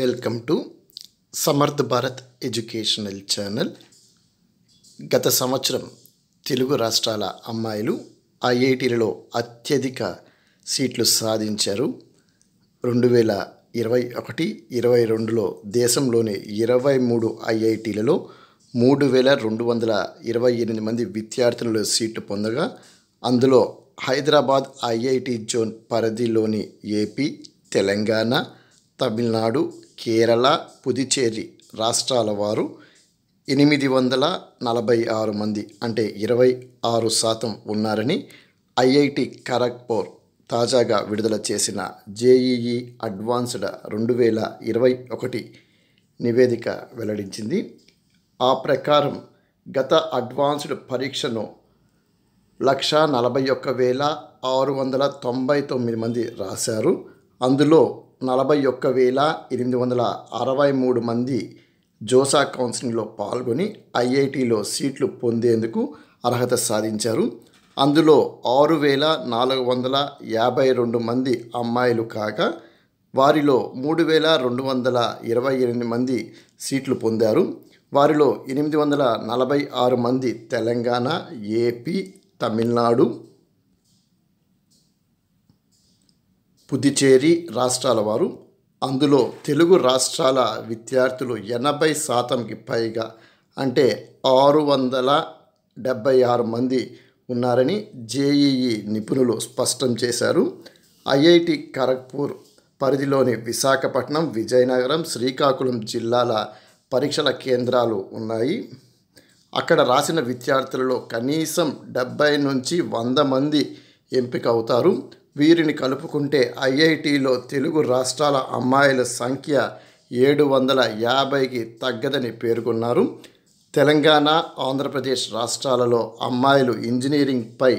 welcome to Samarth Bharat educational channel గత సంవత్సరం తెలుగు రాష్ట్రాల అమ్మాయిలు ఐఐటీలలో అత్యధిక సీట్లు సాధించారు రెండు వేల ఇరవై ఒకటి ఇరవై రెండులో దేశంలోని ఇరవై మూడు ఐఐటీలలో మూడు వేల రెండు వందల ఇరవై ఎనిమిది మంది విద్యార్థులు సీట్లు పొందగా అందులో హైదరాబాద్ ఐఐటి జోన్ పరిధిలోని ఏపీ తెలంగాణ తమిళనాడు కేరళ పుదుచ్చేరి రాష్ట్రాల వారు ఎనిమిది వందల నలభై ఆరు మంది అంటే ఇరవై ఆరు శాతం ఉన్నారని ఐఐటి ఖరగ్పూర్ తాజాగా విడుదల చేసిన జేఈఈ అడ్వాన్స్డ్ రెండు వేల ఇరవై ఒకటి నివేదిక వెల్లడించింది ఆ ప్రకారం గత అడ్వాన్స్డ్ పరీక్షను లక్ష నలభై ఒక్క వేల ఆరు వందల తొంభై తొమ్మిది మంది రాశారు అందులో నలభై ఒక్క వేల ఎనిమిది వందల అరవై మూడు మంది జోసా కౌన్సిలింగ్లో పాల్గొని ఐఐటిలో సీట్లు పొందేందుకు అర్హత సాధించారు అందులో ఆరు వేల నాలుగు వందల యాభై రెండు మంది అమ్మాయిలు కాగా వారిలో మూడు వేల రెండు వందల ఇరవై ఎనిమిది మంది సీట్లు పొందారు వారిలో ఎనిమిది వందల నలభై ఆరు మంది తెలంగాణ ఏపీ తమిళనాడు పుదుచ్చేరి రాష్ట్రాల వారు అందులో తెలుగు రాష్ట్రాల విద్యార్థులు ఎనభై శాతంకి పైగా అంటే ఆరు వందల డెబ్భై ఆరు మంది ఉన్నారని జేఈఈ నిపుణులు స్పష్టం చేశారు ఐఐటి ఖరగ్పూర్ పరిధిలోని విశాఖపట్నం విజయనగరం శ్రీకాకుళం జిల్లాల పరీక్షల కేంద్రాలు ఉన్నాయి అక్కడ రాసిన విద్యార్థులలో కనీసం డెబ్బై నుంచి వంద మంది ఎంపిక అవుతారు వీరిని కలుపుకుంటే ఐఐటిలో తెలుగు రాష్ట్రాల అమ్మాయిల సంఖ్య ఏడు వందల యాభైకి తగ్గదని పేర్కొన్నారు తెలంగాణ ఆంధ్రప్రదేశ్ రాష్ట్రాలలో అమ్మాయిలు ఇంజనీరింగ్పై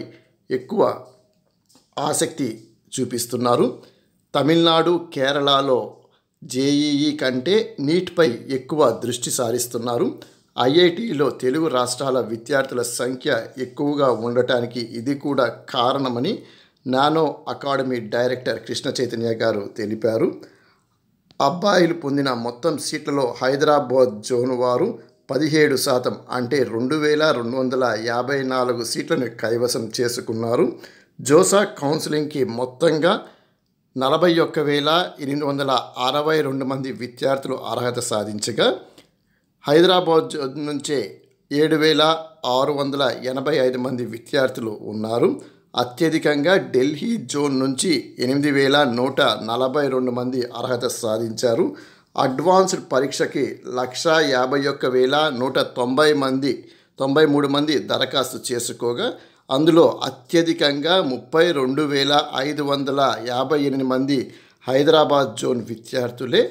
ఎక్కువ ఆసక్తి చూపిస్తున్నారు తమిళనాడు కేరళలో జేఈఈ కంటే నీట్పై ఎక్కువ దృష్టి సారిస్తున్నారు ఐఐటిలో తెలుగు రాష్ట్రాల విద్యార్థుల సంఖ్య ఎక్కువగా ఉండటానికి ఇది కూడా కారణమని nano academy director Krishna Chaitanya garu తెలిపారు అబ్బాయిలు పొందిన మొత్తం సీట్లలో హైదరాబాద్ జోన్ వారు పదిహేడు శాతం అంటే రెండు వేల రెండు వందల యాభై నాలుగు సీట్లను కైవసం చేసుకున్నారు జోసా కౌన్సిలింగ్కి మొత్తంగా నలభై ఒక్క వేల ఎనిమిది వందల అరవై రెండు మంది విద్యార్థులు అర్హత సాధించగా హైదరాబాద్ నుంచే ఏడు వేల ఆరు వందల ఎనభై ఐదు మంది విద్యార్థులు ఉన్నారు అత్యధికంగా ఢిల్లీ జోన్ నుంచి ఎనిమిది వేల నూట నలభై రెండు మంది అర్హత సాధించారు అడ్వాన్స్డ్ పరీక్షకి లక్ష యాభై ఒక్క వేల నూట తొంభై మంది తొంభై మూడు మంది దరఖాస్తు చేసుకోగా అందులో అత్యధికంగా ముప్పై రెండు వేల ఐదు వందల యాభై ఎనిమిది మంది హైదరాబాద్ జోన్ విద్యార్థులే